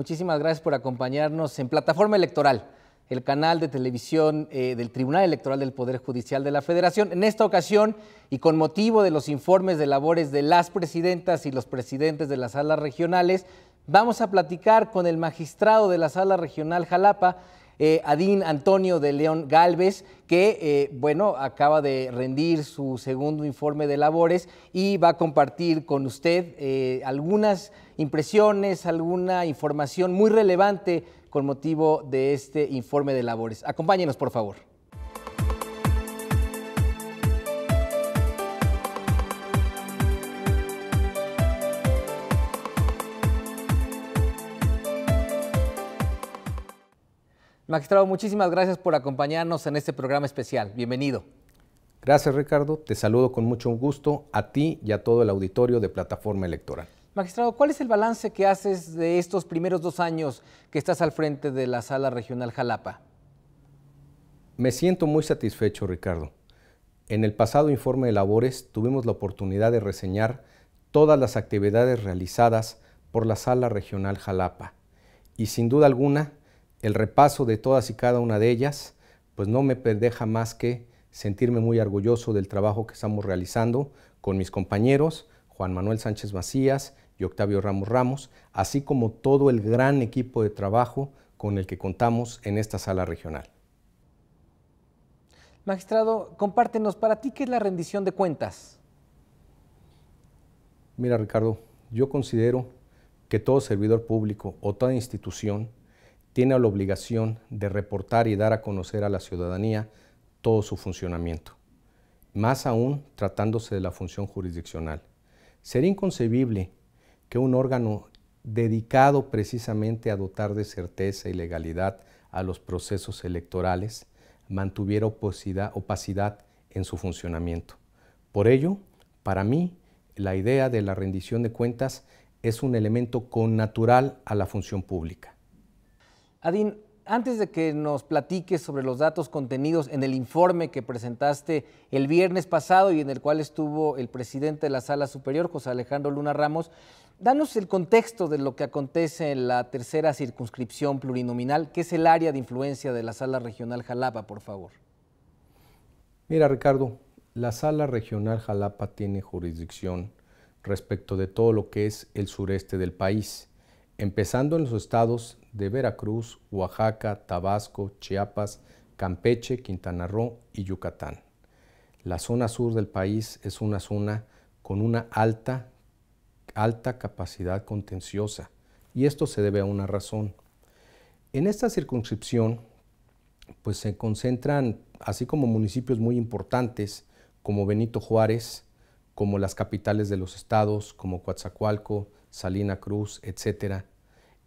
Muchísimas gracias por acompañarnos en Plataforma Electoral, el canal de televisión eh, del Tribunal Electoral del Poder Judicial de la Federación. En esta ocasión, y con motivo de los informes de labores de las presidentas y los presidentes de las salas regionales, vamos a platicar con el magistrado de la Sala Regional Jalapa, eh, Adín Antonio de León Galvez, que, eh, bueno, acaba de rendir su segundo informe de labores y va a compartir con usted eh, algunas impresiones, alguna información muy relevante con motivo de este informe de labores. Acompáñenos, por favor. Magistrado, muchísimas gracias por acompañarnos en este programa especial. Bienvenido. Gracias, Ricardo. Te saludo con mucho gusto a ti y a todo el auditorio de Plataforma Electoral. Magistrado, ¿cuál es el balance que haces de estos primeros dos años que estás al frente de la Sala Regional Jalapa? Me siento muy satisfecho, Ricardo. En el pasado informe de labores tuvimos la oportunidad de reseñar todas las actividades realizadas por la Sala Regional Jalapa y sin duda alguna el repaso de todas y cada una de ellas, pues no me deja más que sentirme muy orgulloso del trabajo que estamos realizando con mis compañeros, Juan Manuel Sánchez Macías y Octavio Ramos Ramos, así como todo el gran equipo de trabajo con el que contamos en esta sala regional. Magistrado, compártenos, ¿para ti qué es la rendición de cuentas? Mira, Ricardo, yo considero que todo servidor público o toda institución tiene la obligación de reportar y dar a conocer a la ciudadanía todo su funcionamiento, más aún tratándose de la función jurisdiccional. Sería inconcebible que un órgano dedicado precisamente a dotar de certeza y legalidad a los procesos electorales mantuviera opacidad, opacidad en su funcionamiento. Por ello, para mí, la idea de la rendición de cuentas es un elemento connatural a la función pública. Adin, antes de que nos platiques sobre los datos contenidos en el informe que presentaste el viernes pasado y en el cual estuvo el presidente de la Sala Superior, José Alejandro Luna Ramos, danos el contexto de lo que acontece en la tercera circunscripción plurinominal, que es el área de influencia de la Sala Regional Jalapa, por favor. Mira, Ricardo, la Sala Regional Jalapa tiene jurisdicción respecto de todo lo que es el sureste del país, empezando en los estados de Veracruz, Oaxaca, Tabasco, Chiapas, Campeche, Quintana Roo y Yucatán. La zona sur del país es una zona con una alta, alta capacidad contenciosa y esto se debe a una razón. En esta circunscripción, pues se concentran, así como municipios muy importantes, como Benito Juárez, como las capitales de los estados, como Coatzacoalco, Salina Cruz, etcétera,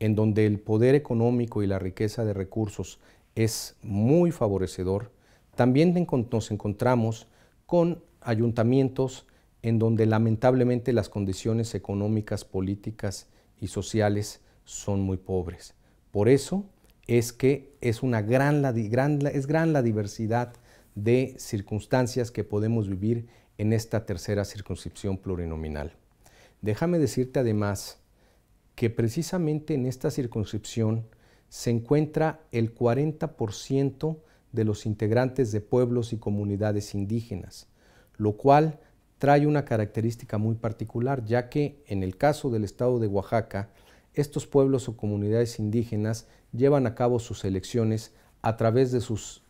en donde el poder económico y la riqueza de recursos es muy favorecedor, también nos encontramos con ayuntamientos en donde lamentablemente las condiciones económicas, políticas y sociales son muy pobres. Por eso es que es, una gran, es gran la diversidad de circunstancias que podemos vivir en esta tercera circunscripción plurinominal. Déjame decirte además que precisamente en esta circunscripción se encuentra el 40% de los integrantes de pueblos y comunidades indígenas, lo cual trae una característica muy particular, ya que en el caso del estado de Oaxaca, estos pueblos o comunidades indígenas llevan a cabo sus elecciones a través de sus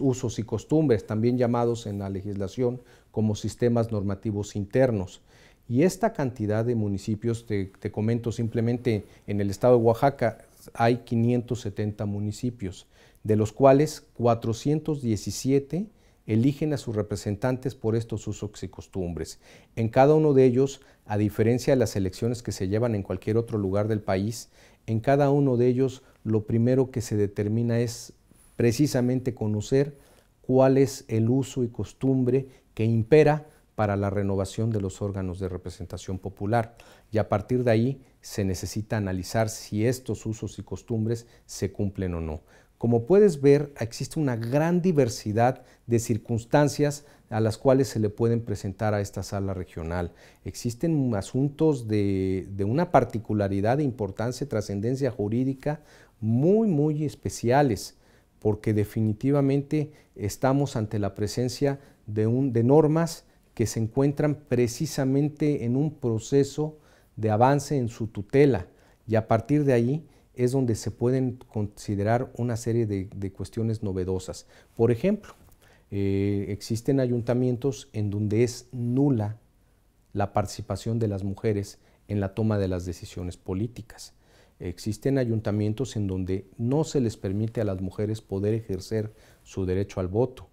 usos y costumbres, también llamados en la legislación como sistemas normativos internos, y esta cantidad de municipios, te, comento simplemente, en el estado de Oaxaca hay 570 municipios, de los cuales 417 eligen a sus representantes por estos usos y costumbres. En cada uno de ellos, a diferencia de las elecciones que se llevan en cualquier otro lugar del país, en cada uno de ellos lo primero que se determina es precisamente conocer cuál es el uso y costumbre que impera para la renovación de los órganos de representación popular y a partir de ahí se necesita analizar si estos usos y costumbres se cumplen o no. Como puedes ver, existe una gran diversidad de circunstancias a las cuales se le pueden presentar a esta sala regional. Existen asuntos de, una particularidad de importancia trascendencia jurídica muy, muy especiales, porque definitivamente estamos ante la presencia de normas que se encuentran precisamente en un proceso de avance en su tutela y a partir de ahí es donde se pueden considerar una serie de, cuestiones novedosas. Por ejemplo, eh, existen ayuntamientos en donde es nula la participación de las mujeres en la toma de las decisiones políticas. Existen ayuntamientos en donde no se les permite a las mujeres poder ejercer su derecho al voto,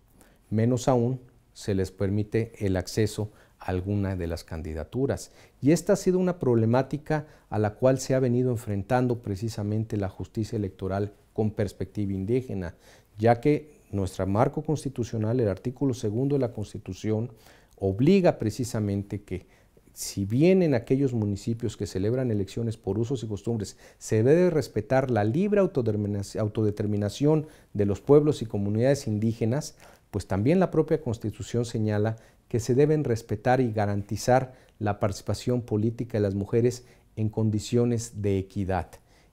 menos aún se les permite el acceso a alguna de las candidaturas. Y esta ha sido una problemática a la cual se ha venido enfrentando precisamente la justicia electoral con perspectiva indígena, ya que nuestro marco constitucional, el artículo segundo de la Constitución, obliga precisamente que si bien en aquellos municipios que celebran elecciones por usos y costumbres se debe respetar la libre autodeterminación de los pueblos y comunidades indígenas, pues también la propia Constitución señala que se deben respetar y garantizar la participación política de las mujeres en condiciones de equidad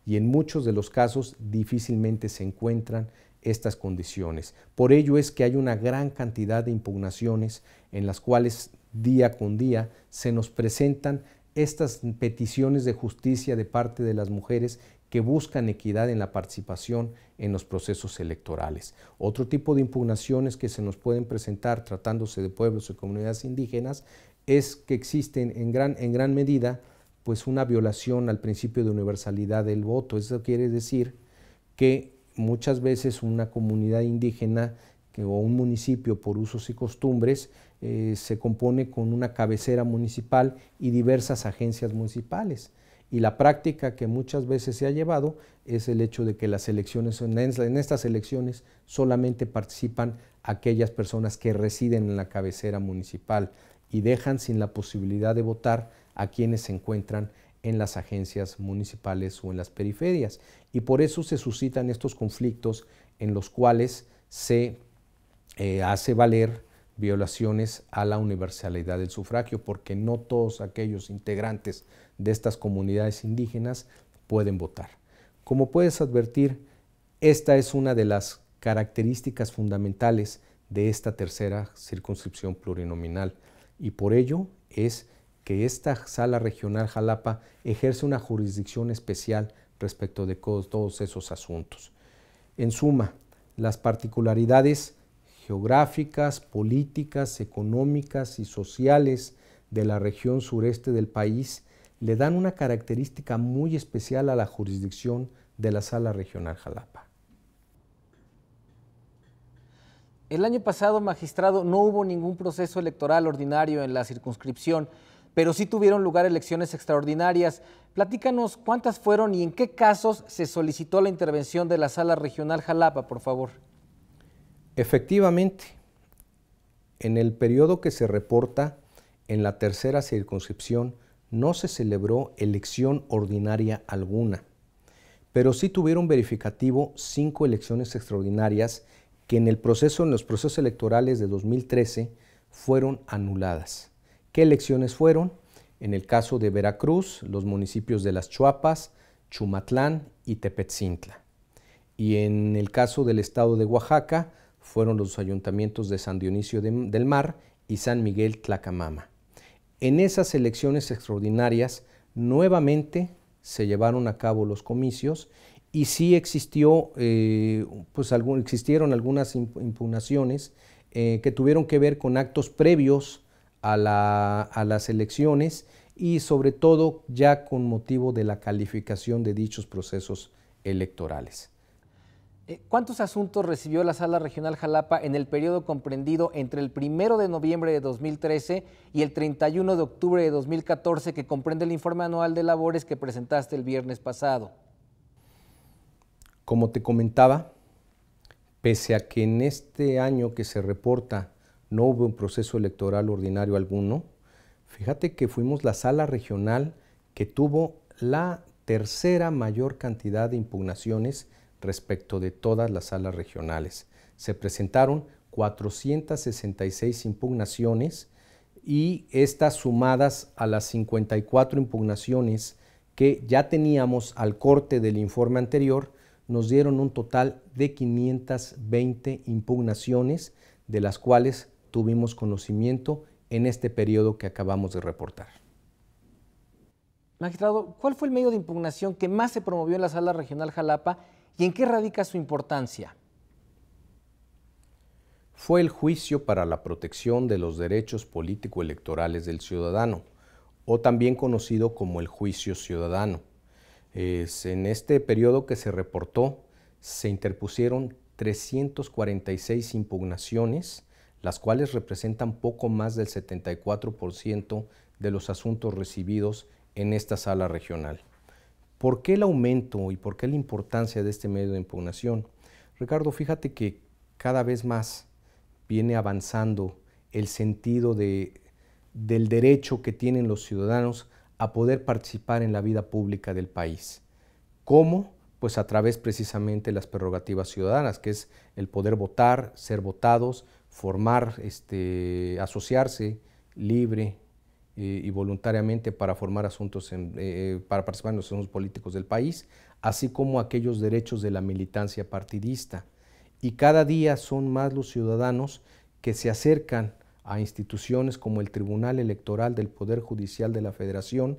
y en muchos de los casos difícilmente se encuentran estas condiciones. Por ello es que hay una gran cantidad de impugnaciones en las cuales día con día se nos presentan estas peticiones de justicia de parte de las mujeres que buscan equidad en la participación en los procesos electorales. Otro tipo de impugnaciones que se nos pueden presentar tratándose de pueblos y comunidades indígenas es que existen en gran, medida pues una violación al principio de universalidad del voto. Eso quiere decir que muchas veces una comunidad indígena que, o un municipio por usos y costumbres eh, se compone con una cabecera municipal y diversas agencias municipales y la práctica que muchas veces se ha llevado es el hecho de que las elecciones, en estas elecciones solamente participan aquellas personas que residen en la cabecera municipal y dejan sin la posibilidad de votar a quienes se encuentran en las agencias municipales o en las periferias. Y por eso se suscitan estos conflictos en los cuales se eh, hace valer violaciones a la universalidad del sufragio, porque no todos aquellos integrantes de estas comunidades indígenas pueden votar. Como puedes advertir, esta es una de las características fundamentales de esta tercera circunscripción plurinominal y por ello es que esta sala regional Jalapa ejerce una jurisdicción especial respecto de todos esos asuntos. En suma, las particularidades geográficas, políticas, económicas y sociales de la región sureste del país le dan una característica muy especial a la jurisdicción de la Sala Regional Jalapa. El año pasado, magistrado, no hubo ningún proceso electoral ordinario en la circunscripción, pero sí tuvieron lugar elecciones extraordinarias. Platícanos cuántas fueron y en qué casos se solicitó la intervención de la Sala Regional Jalapa, por favor. Efectivamente, en el periodo que se reporta en la tercera circunscripción no se celebró elección ordinaria alguna, pero sí tuvieron verificativo cinco elecciones extraordinarias que en el proceso, en los procesos electorales de 2013, fueron anuladas. ¿Qué elecciones fueron? En el caso de Veracruz, los municipios de Las Chuapas, Chumatlán y Tepetzintla. Y en el caso del estado de Oaxaca, fueron los ayuntamientos de San Dionisio del Mar y San Miguel Tlacamama. En esas elecciones extraordinarias nuevamente se llevaron a cabo los comicios y sí existió, eh, pues algún, existieron algunas impugnaciones eh, que tuvieron que ver con actos previos a las elecciones y sobre todo ya con motivo de la calificación de dichos procesos electorales. Eh, ¿Cuántos asuntos recibió la Sala Regional Jalapa en el periodo comprendido entre el 1 de noviembre de 2013 y el 31 de octubre de 2014 que comprende el informe anual de labores que presentaste el viernes pasado? Como te comentaba, pese a que en este año que se reporta no hubo un proceso electoral ordinario alguno, fíjate que fuimos la Sala Regional que tuvo la tercera mayor cantidad de impugnaciones respecto de todas las salas regionales. Se presentaron 466 impugnaciones y estas sumadas a las 54 impugnaciones que ya teníamos al corte del informe anterior, nos dieron un total de 520 impugnaciones, de las cuales tuvimos conocimiento en este periodo que acabamos de reportar. Magistrado, ¿cuál fue el medio de impugnación que más se promovió en la Sala Regional Jalapa ¿Y en qué radica su importancia? Fue el juicio para la protección de los derechos político-electorales del ciudadano, o también conocido como el juicio ciudadano. en este periodo que se reportó, se interpusieron 346 impugnaciones, las cuales representan poco más del 74% de los asuntos recibidos en esta sala regional. ¿Por qué el aumento y por qué la importancia de este medio de impugnación? Ricardo, fíjate que cada vez más viene avanzando el sentido del derecho que tienen los ciudadanos a poder participar en la vida pública del país. ¿Cómo? Pues a través precisamente de las prerrogativas ciudadanas, que es el poder votar, ser votados, formar, este, asociarse libre, y voluntariamente para formar asuntos, eh, eh, para participar en los asuntos políticos del país, así como aquellos derechos de la militancia partidista. Y cada día son más los ciudadanos que se acercan a instituciones como el Tribunal Electoral del Poder Judicial de la Federación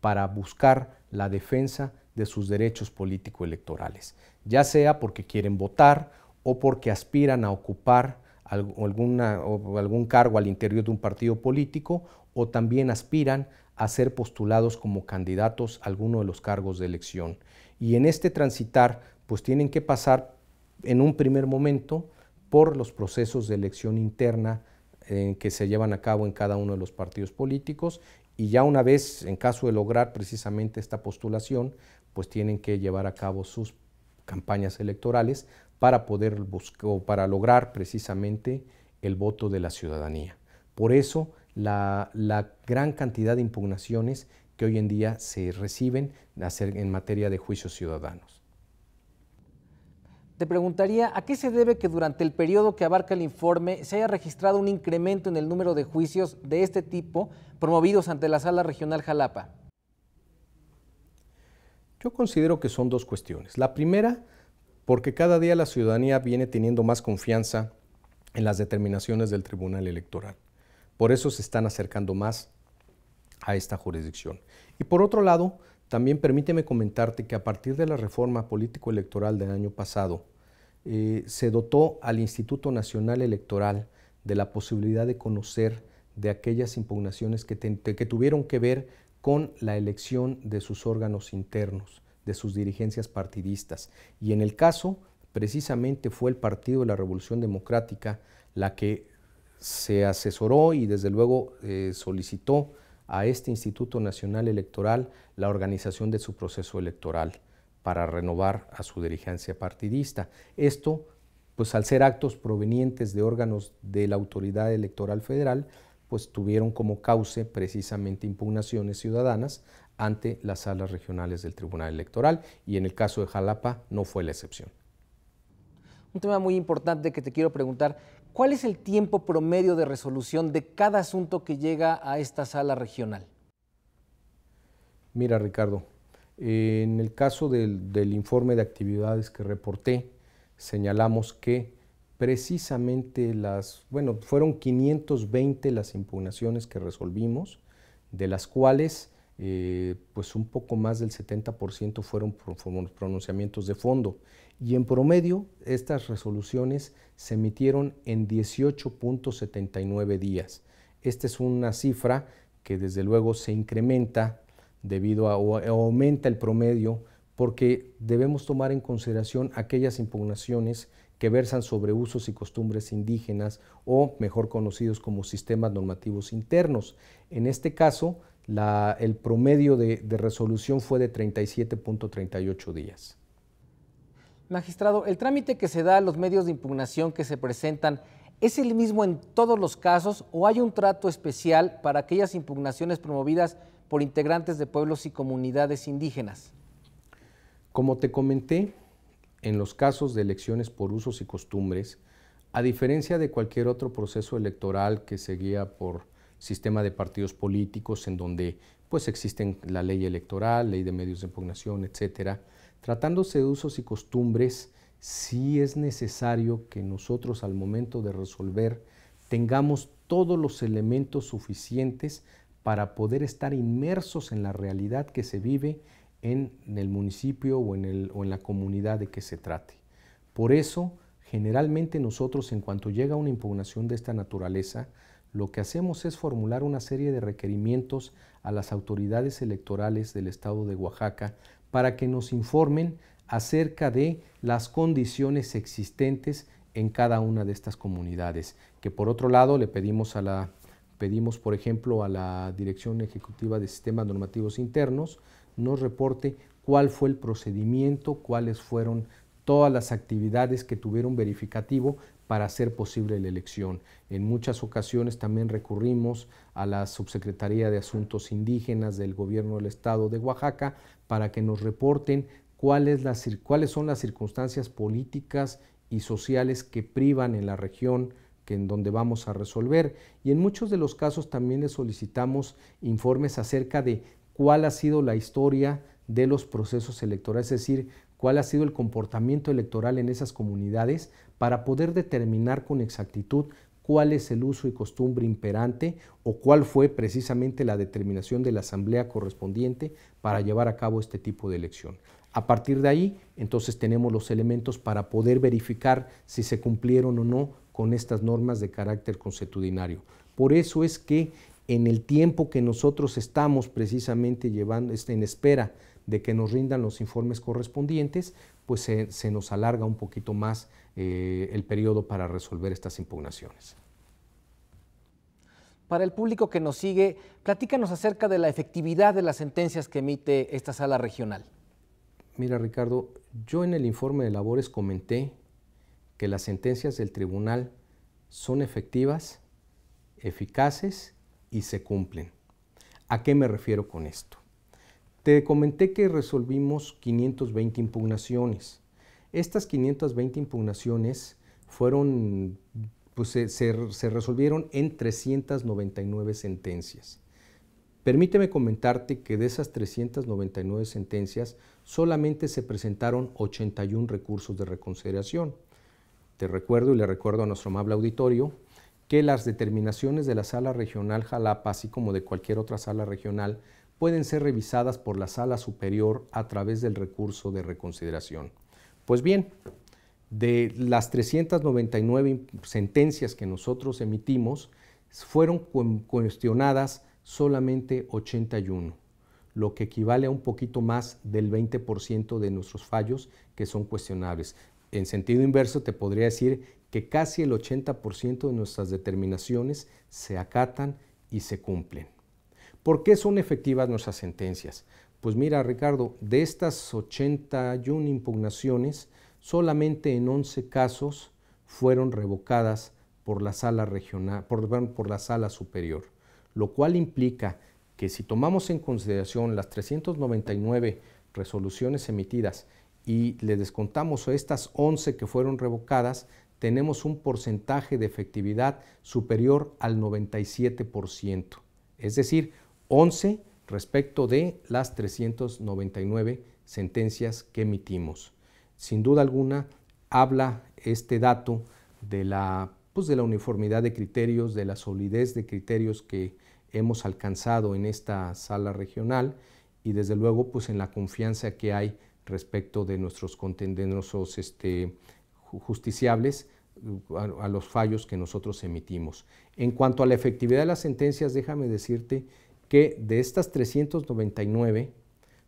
para buscar la defensa de sus derechos político-electorales, ya sea porque quieren votar o porque aspiran a ocupar alguna, algún cargo al interior de un partido político o también aspiran a ser postulados como candidatos a alguno de los cargos de elección. Y en este transitar, pues tienen que pasar en un primer momento por los procesos de elección interna eh, que se llevan a cabo en cada uno de los partidos políticos y ya una vez, en caso de lograr precisamente esta postulación, pues tienen que llevar a cabo sus campañas electorales para poder buscar o para lograr precisamente el voto de la ciudadanía. Por eso la, gran cantidad de impugnaciones que hoy en día se reciben en materia de juicios ciudadanos. Te preguntaría, ¿a qué se debe que durante el periodo que abarca el informe se haya registrado un incremento en el número de juicios de este tipo promovidos ante la Sala Regional Jalapa? Yo considero que son dos cuestiones. La primera porque cada día la ciudadanía viene teniendo más confianza en las determinaciones del Tribunal Electoral. Por eso se están acercando más a esta jurisdicción. Y por otro lado, también permíteme comentarte que a partir de la reforma político-electoral del año pasado, eh, se dotó al Instituto Nacional Electoral de la posibilidad de conocer de aquellas impugnaciones que tuvieron que ver con la elección de sus órganos internos de sus dirigencias partidistas. Y en el caso, precisamente fue el Partido de la Revolución Democrática la que se asesoró y desde luego eh, solicitó a este Instituto Nacional Electoral la organización de su proceso electoral para renovar a su dirigencia partidista. Esto, pues al ser actos provenientes de órganos de la Autoridad Electoral Federal, pues tuvieron como cauce precisamente impugnaciones ciudadanas ante las salas regionales del Tribunal Electoral y en el caso de Jalapa no fue la excepción. Un tema muy importante que te quiero preguntar, ¿cuál es el tiempo promedio de resolución de cada asunto que llega a esta sala regional? Mira Ricardo, en el caso del, del informe de actividades que reporté, señalamos que precisamente las, bueno, fueron 520 las impugnaciones que resolvimos, de las cuales eh, pues un poco más del 70% fueron pronunciamientos de fondo. Y en promedio, estas resoluciones se emitieron en 18.79 días. Esta es una cifra que desde luego se incrementa debido a, o aumenta el promedio, porque debemos tomar en consideración aquellas impugnaciones que versan sobre usos y costumbres indígenas o mejor conocidos como sistemas normativos internos. En este caso, el promedio de resolución fue de 37.38 días. Magistrado, ¿el trámite que se da a los medios de impugnación que se presentan es el mismo en todos los casos o hay un trato especial para aquellas impugnaciones promovidas por integrantes de pueblos y comunidades indígenas? Como te comenté, en los casos de elecciones por usos y costumbres, a diferencia de cualquier otro proceso electoral que se guía por sistema de partidos políticos en donde pues existen la ley electoral, ley de medios de impugnación, etcétera, tratándose de usos y costumbres, sí es necesario que nosotros al momento de resolver tengamos todos los elementos suficientes para poder estar inmersos en la realidad que se vive en, el municipio o en, o en la comunidad de que se trate. Por eso, generalmente nosotros en cuanto llega una impugnación de esta naturaleza, lo que hacemos es formular una serie de requerimientos a las autoridades electorales del estado de Oaxaca para que nos informen acerca de las condiciones existentes en cada una de estas comunidades, que por otro lado le pedimos a la pedimos por ejemplo a la Dirección Ejecutiva de Sistemas Normativos Internos nos reporte cuál fue el procedimiento, cuáles fueron todas las actividades que tuvieron verificativo para hacer posible la elección. En muchas ocasiones también recurrimos a la Subsecretaría de Asuntos Indígenas del Gobierno del Estado de Oaxaca para que nos reporten cuáles, las, cuáles son las circunstancias políticas y sociales que privan en la región que en donde vamos a resolver. Y en muchos de los casos también les solicitamos informes acerca de cuál ha sido la historia de los procesos electorales, es decir, cuál ha sido el comportamiento electoral en esas comunidades para poder determinar con exactitud cuál es el uso y costumbre imperante o cuál fue precisamente la determinación de la asamblea correspondiente para llevar a cabo este tipo de elección. A partir de ahí, entonces tenemos los elementos para poder verificar si se cumplieron o no con estas normas de carácter consuetudinario. Por eso es que en el tiempo que nosotros estamos precisamente llevando, este, en espera de que nos rindan los informes correspondientes, pues se, nos alarga un poquito más eh, el periodo para resolver estas impugnaciones. Para el público que nos sigue, platícanos acerca de la efectividad de las sentencias que emite esta sala regional. Mira, Ricardo, yo en el informe de labores comenté que las sentencias del tribunal son efectivas, eficaces y se cumplen. ¿A qué me refiero con esto? Te comenté que resolvimos 520 impugnaciones. Estas 520 impugnaciones fueron, pues, se, resolvieron en 399 sentencias. Permíteme comentarte que de esas 399 sentencias solamente se presentaron 81 recursos de reconsideración. Te recuerdo y le recuerdo a nuestro amable auditorio que las determinaciones de la Sala Regional Jalapa, así como de cualquier otra sala regional, pueden ser revisadas por la Sala Superior a través del recurso de reconsideración. Pues bien, de las 399 sentencias que nosotros emitimos, fueron cuestionadas solamente 81, lo que equivale a un poquito más del 20% de nuestros fallos que son cuestionables. En sentido inverso, te podría decir que casi el 80% de nuestras determinaciones se acatan y se cumplen. ¿Por qué son efectivas nuestras sentencias? Pues mira, Ricardo, de estas 81 impugnaciones, solamente en 11 casos fueron revocadas por la sala regional, por, la sala superior, lo cual implica que si tomamos en consideración las 399 resoluciones emitidas y le descontamos estas 11 que fueron revocadas, tenemos un porcentaje de efectividad superior al 97%, es decir, 11 respecto de las 399 sentencias que emitimos. Sin duda alguna, habla este dato de la, pues, de la uniformidad de criterios, de la solidez de criterios que hemos alcanzado en esta sala regional y desde luego pues en la confianza que hay respecto de nuestros, contendientes, este, justiciables uh, a, los fallos que nosotros emitimos. En cuanto a la efectividad de las sentencias, déjame decirte que de estas 399,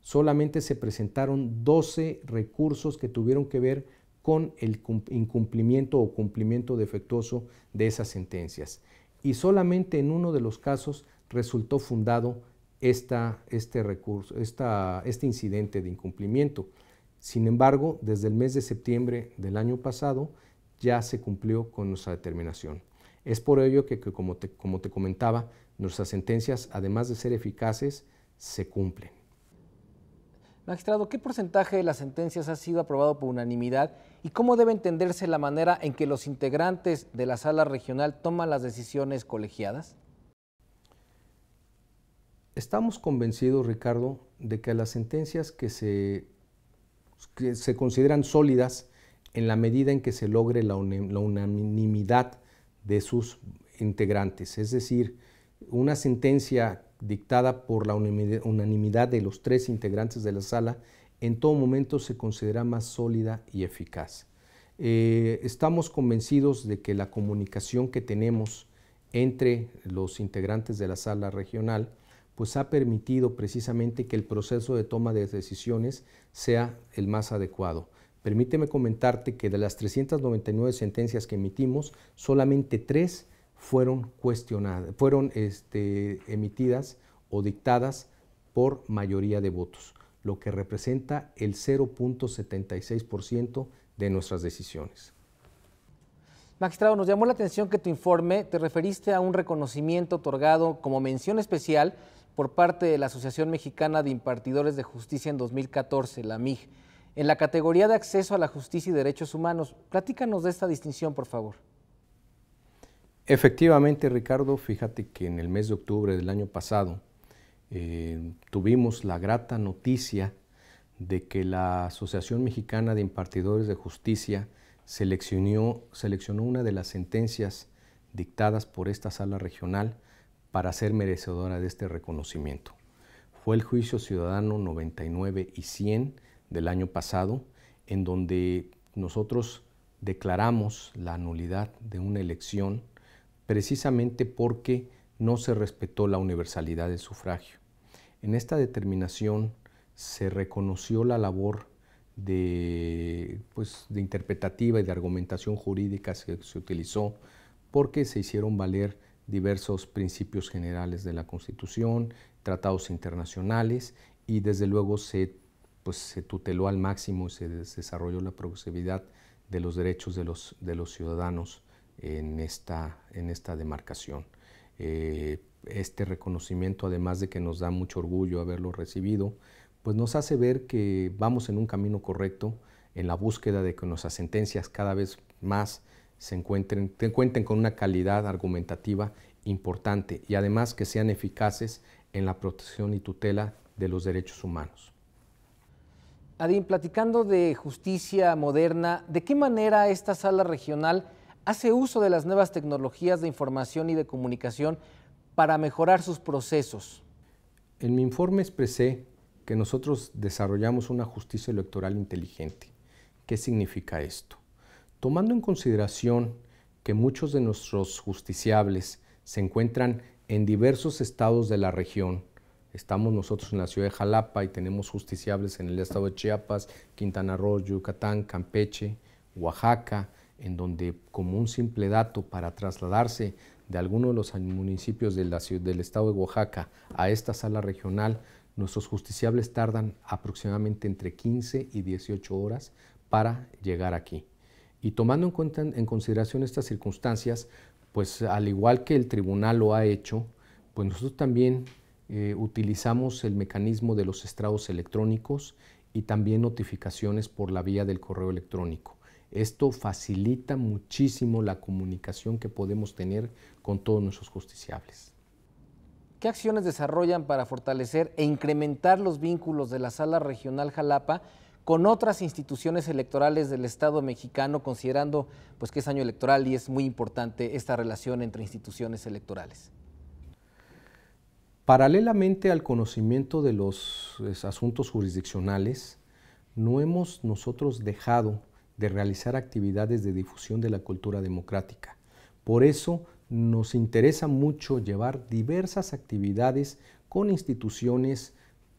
solamente se presentaron 12 recursos que tuvieron que ver con el incumplimiento o cumplimiento defectuoso de esas sentencias. Y solamente en uno de los casos resultó fundado este, recurso, este incidente de incumplimiento. Sin embargo, desde el mes de septiembre del año pasado ya se cumplió con nuestra determinación. Es por ello que, como, como te comentaba, nuestras sentencias, además de ser eficaces, se cumplen. Magistrado, ¿qué porcentaje de las sentencias ha sido aprobado por unanimidad y cómo debe entenderse la manera en que los integrantes de la sala regional toman las decisiones colegiadas? Estamos convencidos, Ricardo, de que las sentencias que se que se consideran sólidas en la medida en que se logre la, unanimidad de sus integrantes. Es decir, una sentencia dictada por la unanimidad de los tres integrantes de la sala en todo momento se considera más sólida y eficaz. Eh, estamos convencidos de que la comunicación que tenemos entre los integrantes de la sala regional pues ha permitido precisamente que el proceso de toma de decisiones sea el más adecuado. Permíteme comentarte que de las 399 sentencias que emitimos, solamente tres fueron cuestionadas, fueron este, emitidas o dictadas por mayoría de votos, lo que representa el 0.76% de nuestras decisiones. Magistrado, nos llamó la atención que tu informe te referiste a un reconocimiento otorgado como mención especial por parte de la Asociación Mexicana de Impartidores de Justicia en 2014, la MIG, en la categoría de acceso a la justicia y derechos humanos. Platícanos de esta distinción, por favor. Efectivamente, Ricardo, fíjate que en el mes de octubre del año pasado eh, tuvimos la grata noticia de que la Asociación Mexicana de Impartidores de Justicia seleccionó una de las sentencias dictadas por esta sala regional para ser merecedora de este reconocimiento. Fue el juicio ciudadano 99 y 100 del año pasado, en donde nosotros declaramos la nulidad de una elección precisamente porque no se respetó la universalidad del sufragio. En esta determinación se reconoció la labor de, pues, de interpretativa y de argumentación jurídica que se utilizó porque se hicieron valer diversos principios generales de la Constitución, tratados internacionales y desde luego se, pues, tuteló al máximo y se desarrolló la progresividad de los derechos de los, ciudadanos en esta, en esta demarcación. Eh, este reconocimiento, además de que nos da mucho orgullo haberlo recibido, pues nos hace ver que vamos en un camino correcto en la búsqueda de que nuestras sentencias cada vez más se encuentren, cuenten con una calidad argumentativa importante y además que sean eficaces en la protección y tutela de los derechos humanos. Adín, platicando de justicia moderna, ¿de qué manera esta sala regional hace uso de las nuevas tecnologías de información y de comunicación para mejorar sus procesos? En mi informe expresé que nosotros desarrollamos una justicia electoral inteligente. ¿Qué significa esto? Tomando en consideración que muchos de nuestros justiciables se encuentran en diversos estados de la región, estamos nosotros en la ciudad de Jalapa y tenemos justiciables en el estado de Chiapas, Quintana Roo, Yucatán, Campeche, Oaxaca, en donde como un simple dato para trasladarse de alguno de los municipios del estado de Oaxaca a esta sala regional, nuestros justiciables tardan aproximadamente entre 15 y 18 horas para llegar aquí. Y tomando en, cuenta, en consideración estas circunstancias, pues al igual que el tribunal lo ha hecho, pues nosotros también eh, utilizamos el mecanismo de los estrados electrónicos y también notificaciones por la vía del correo electrónico. Esto facilita muchísimo la comunicación que podemos tener con todos nuestros justiciables. ¿Qué acciones desarrollan para fortalecer e incrementar los vínculos de la Sala Regional Jalapa con otras instituciones electorales del Estado mexicano, considerando pues, que es año electoral y es muy importante esta relación entre instituciones electorales? Paralelamente al conocimiento de los pues, asuntos jurisdiccionales, no hemos nosotros dejado de realizar actividades de difusión de la cultura democrática. Por eso nos interesa mucho llevar diversas actividades con instituciones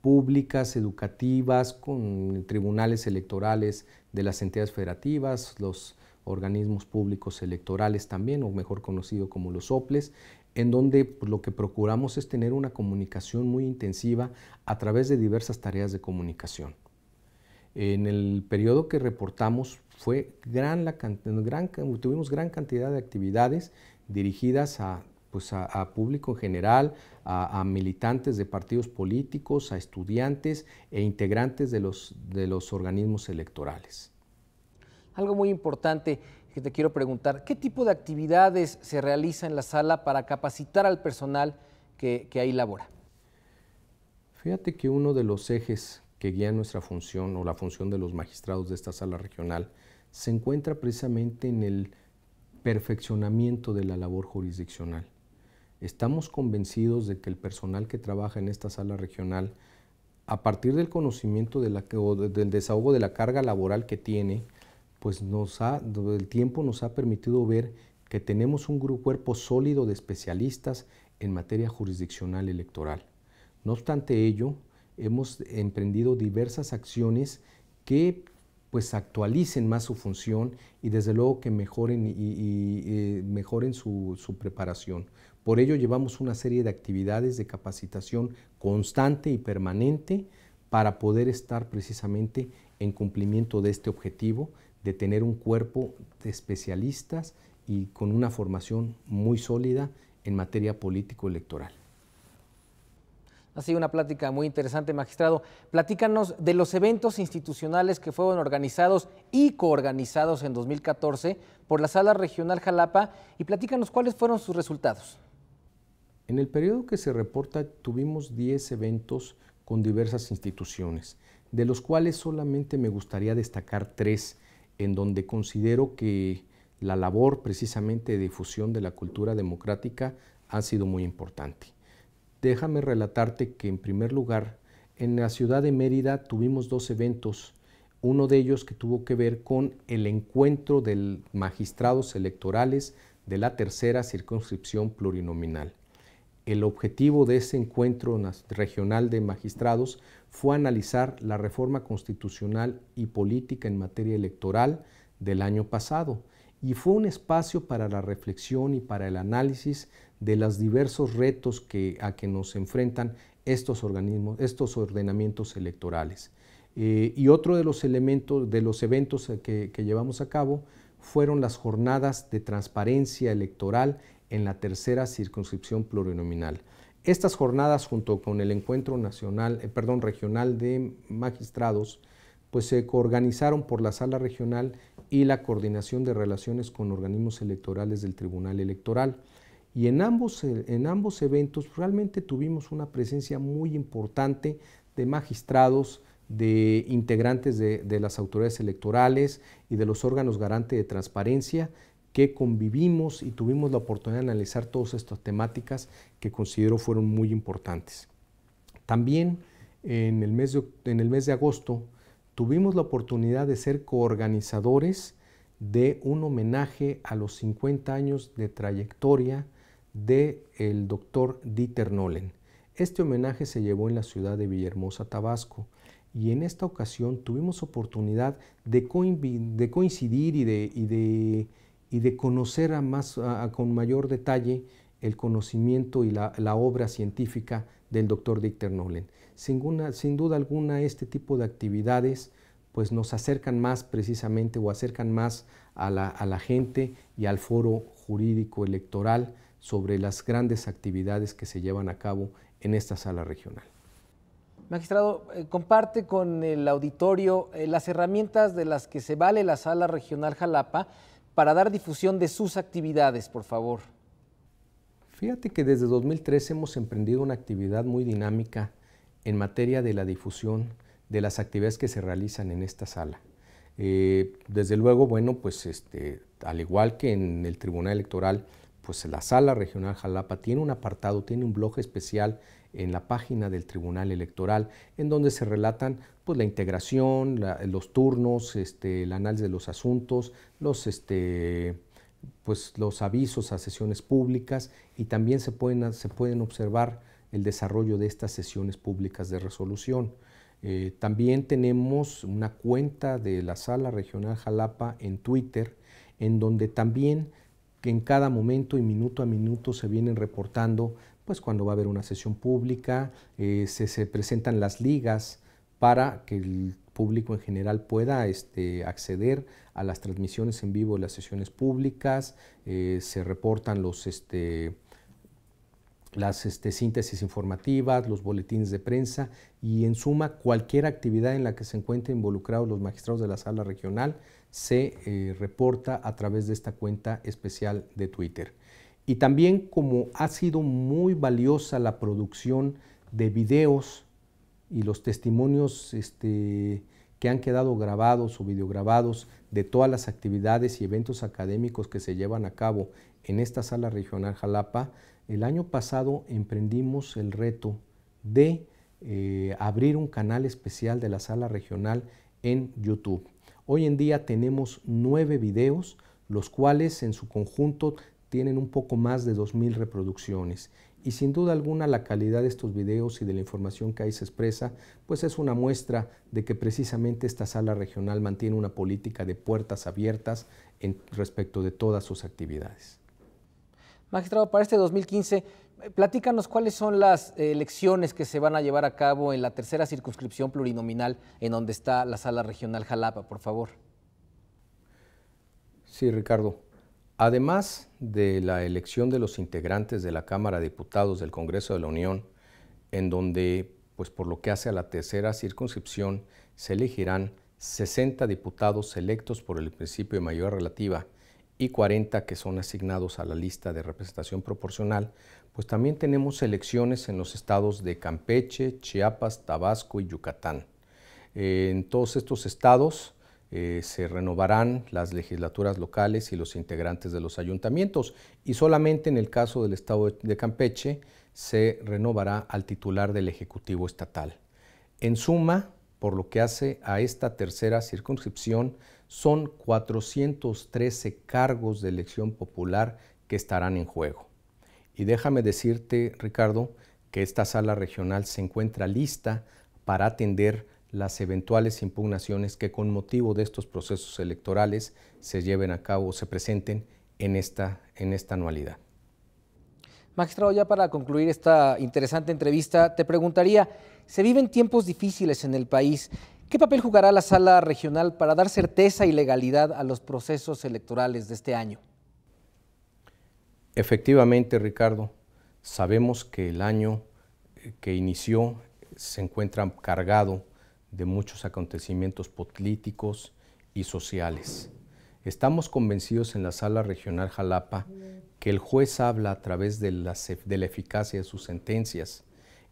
públicas, educativas, con tribunales electorales de las entidades federativas, los organismos públicos electorales también, o mejor conocido como los OPLES, en donde pues, lo que procuramos es tener una comunicación muy intensiva a través de diversas tareas de comunicación. En el periodo que reportamos fue gran la gran, tuvimos gran cantidad de actividades dirigidas a pues a, público en general, a, militantes de partidos políticos, a estudiantes e integrantes de los, de los organismos electorales. Algo muy importante que te quiero preguntar, ¿qué tipo de actividades se realiza en la sala para capacitar al personal que, que ahí labora? Fíjate que uno de los ejes que guía nuestra función o la función de los magistrados de esta sala regional se encuentra precisamente en el perfeccionamiento de la labor jurisdiccional. Estamos convencidos de que el personal que trabaja en esta sala regional, a partir del conocimiento o del desahogo de la carga laboral que tiene, pues el tiempo nos ha permitido ver que tenemos un cuerpo sólido de especialistas en materia jurisdiccional electoral. No obstante ello, hemos emprendido diversas acciones que pues actualicen más su función y desde luego que mejoren, y, eh, mejoren su preparación. Por ello llevamos una serie de actividades de capacitación constante y permanente para poder estar precisamente en cumplimiento de este objetivo de tener un cuerpo de especialistas y con una formación muy sólida en materia político-electoral. Ha sido una plática muy interesante, magistrado. Platícanos de los eventos institucionales que fueron organizados y coorganizados en 2014 por la Sala Regional Jalapa y platícanos cuáles fueron sus resultados. En el periodo que se reporta tuvimos 10 eventos con diversas instituciones, de los cuales solamente me gustaría destacar tres, en donde considero que la labor precisamente de difusión de la cultura democrática ha sido muy importante. Déjame relatarte que en primer lugar, en la ciudad de Mérida tuvimos dos eventos, uno de ellos que tuvo que ver con el encuentro de magistrados electorales de la tercera circunscripción plurinominal el objetivo de ese encuentro regional de magistrados fue analizar la reforma constitucional y política en materia electoral del año pasado y fue un espacio para la reflexión y para el análisis de los diversos retos a que nos enfrentan estos organismos, estos ordenamientos electorales. Eh, y otro de los elementos, de los eventos que, que llevamos a cabo fueron las jornadas de transparencia electoral en la tercera circunscripción plurinominal. Estas jornadas, junto con el encuentro nacional, eh, perdón, regional de magistrados, pues se organizaron por la sala regional y la coordinación de relaciones con organismos electorales del Tribunal Electoral. Y en ambos, eh, en ambos eventos realmente tuvimos una presencia muy importante de magistrados, de integrantes de, las autoridades electorales y de los órganos garante de transparencia que convivimos y tuvimos la oportunidad de analizar todas estas temáticas que considero fueron muy importantes. También en el mes de, en el mes de agosto tuvimos la oportunidad de ser coorganizadores de un homenaje a los 50 años de trayectoria del el doctor Dieter Nolen. Este homenaje se llevó en la ciudad de Villahermosa, Tabasco, y en esta ocasión tuvimos oportunidad de, coincidir y de y de conocer con mayor detalle el conocimiento y la, obra científica del doctor Dichter Nolen. Sin, duda alguna, este tipo de actividades pues nos acercan más precisamente o acercan más a la, gente y al foro jurídico electoral sobre las grandes actividades que se llevan a cabo en esta sala regional. Magistrado, eh, comparte con el auditorio eh, las herramientas de las que se vale la sala regional Jalapa para dar difusión de sus actividades, por favor? Fíjate que desde 2013 hemos emprendido una actividad muy dinámica en materia de la difusión de las actividades que se realizan en esta sala. Eh, desde luego, bueno, pues este, al igual que en el Tribunal Electoral, pues la Sala Regional Jalapa tiene un apartado, tiene un blog especial en la página del Tribunal Electoral, en donde se relatan pues, la integración, los turnos, este, el análisis de los asuntos, los, este, pues, los avisos a sesiones públicas y también se pueden, se pueden observar el desarrollo de estas sesiones públicas de resolución. Eh, también tenemos una cuenta de la Sala Regional Jalapa en Twitter, en donde también en cada momento y minuto a minuto se vienen reportando pues cuando va a haber una sesión pública, eh, se, presentan las ligas para que el público en general pueda este, acceder a las transmisiones en vivo de las sesiones públicas, eh, se reportan los, este, las este, síntesis informativas, los boletines de prensa y en suma cualquier actividad en la que se encuentren involucrados los magistrados de la sala regional se eh, reporta a través de esta cuenta especial de Twitter y también como ha sido muy valiosa la producción de videos y los testimonios este, que han quedado grabados o videograbados de todas las actividades y eventos académicos que se llevan a cabo en esta sala regional Jalapa, el año pasado emprendimos el reto de eh, abrir un canal especial de la sala regional en YouTube. Hoy en día tenemos nueve videos, los cuales en su conjunto tienen un poco más de 2.000 reproducciones y sin duda alguna la calidad de estos videos y de la información que ahí se expresa, pues es una muestra de que precisamente esta sala regional mantiene una política de puertas abiertas en, respecto de todas sus actividades. Magistrado, para este 2015, platícanos cuáles son las elecciones que se van a llevar a cabo en la tercera circunscripción plurinominal en donde está la sala regional Jalapa, por favor. Sí, Ricardo. Además de la elección de los integrantes de la Cámara de Diputados del Congreso de la Unión, en donde, pues por lo que hace a la tercera circunscripción, se elegirán 60 diputados electos por el principio de mayoría relativa y 40 que son asignados a la lista de representación proporcional, pues también tenemos elecciones en los estados de Campeche, Chiapas, Tabasco y Yucatán. Eh, en todos estos estados, eh, se renovarán las legislaturas locales y los integrantes de los ayuntamientos y solamente en el caso del Estado de Campeche se renovará al titular del Ejecutivo Estatal. En suma, por lo que hace a esta tercera circunscripción, son 413 cargos de elección popular que estarán en juego. Y déjame decirte, Ricardo, que esta sala regional se encuentra lista para atender las eventuales impugnaciones que con motivo de estos procesos electorales se lleven a cabo o se presenten en esta, en esta anualidad. Magistrado, ya para concluir esta interesante entrevista, te preguntaría, se viven tiempos difíciles en el país. ¿Qué papel jugará la sala regional para dar certeza y legalidad a los procesos electorales de este año? Efectivamente, Ricardo, sabemos que el año eh, que inició se encuentra cargado de muchos acontecimientos políticos y sociales. Estamos convencidos en la Sala Regional Jalapa que el juez habla a través de la, de la eficacia de sus sentencias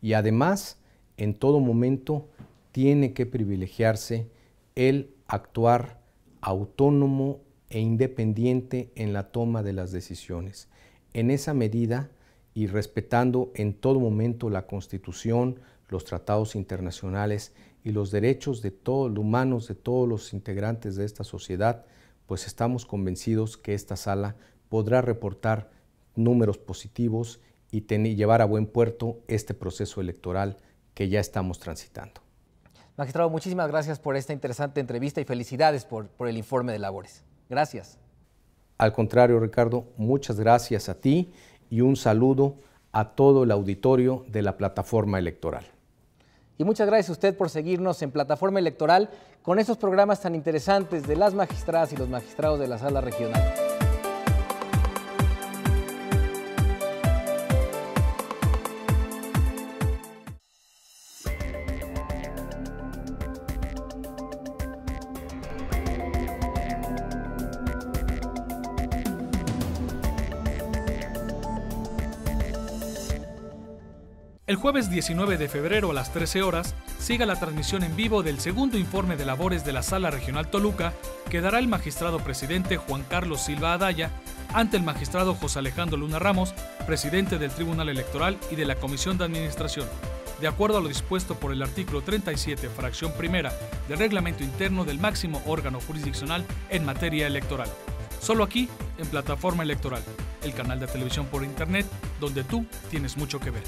y además en todo momento tiene que privilegiarse el actuar autónomo e independiente en la toma de las decisiones. En esa medida y respetando en todo momento la Constitución, los tratados internacionales y los derechos de todos los humanos, de todos los integrantes de esta sociedad, pues estamos convencidos que esta sala podrá reportar números positivos y llevar a buen puerto este proceso electoral que ya estamos transitando. Magistrado, muchísimas gracias por esta interesante entrevista y felicidades por el informe de labores. Gracias. Al contrario, Ricardo, muchas gracias a ti y un saludo a todo el auditorio de la plataforma electoral. Y muchas gracias a usted por seguirnos en Plataforma Electoral con esos programas tan interesantes de las magistradas y los magistrados de la Sala Regional. jueves 19 de febrero a las 13 horas, siga la transmisión en vivo del segundo informe de labores de la Sala Regional Toluca que dará el magistrado presidente Juan Carlos Silva Adaya ante el magistrado José Alejandro Luna Ramos, presidente del Tribunal Electoral y de la Comisión de Administración, de acuerdo a lo dispuesto por el artículo 37, fracción primera del reglamento interno del máximo órgano jurisdiccional en materia electoral. Solo aquí, en Plataforma Electoral, el canal de televisión por Internet, donde tú tienes mucho que ver.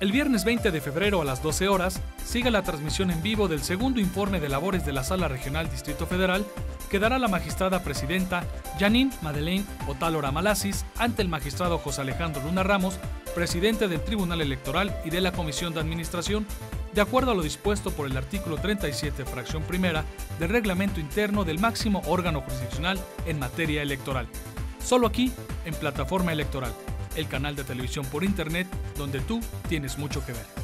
El viernes 20 de febrero a las 12 horas, siga la transmisión en vivo del segundo informe de labores de la Sala Regional Distrito Federal que dará la magistrada presidenta Janine Madeleine Otálora Malasis ante el magistrado José Alejandro Luna Ramos, presidente del Tribunal Electoral y de la Comisión de Administración, de acuerdo a lo dispuesto por el artículo 37, fracción primera, del reglamento interno del máximo órgano jurisdiccional en materia electoral. Solo aquí, en Plataforma Electoral el canal de televisión por internet donde tú tienes mucho que ver.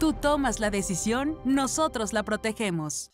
Tú tomas la decisión, nosotros la protegemos.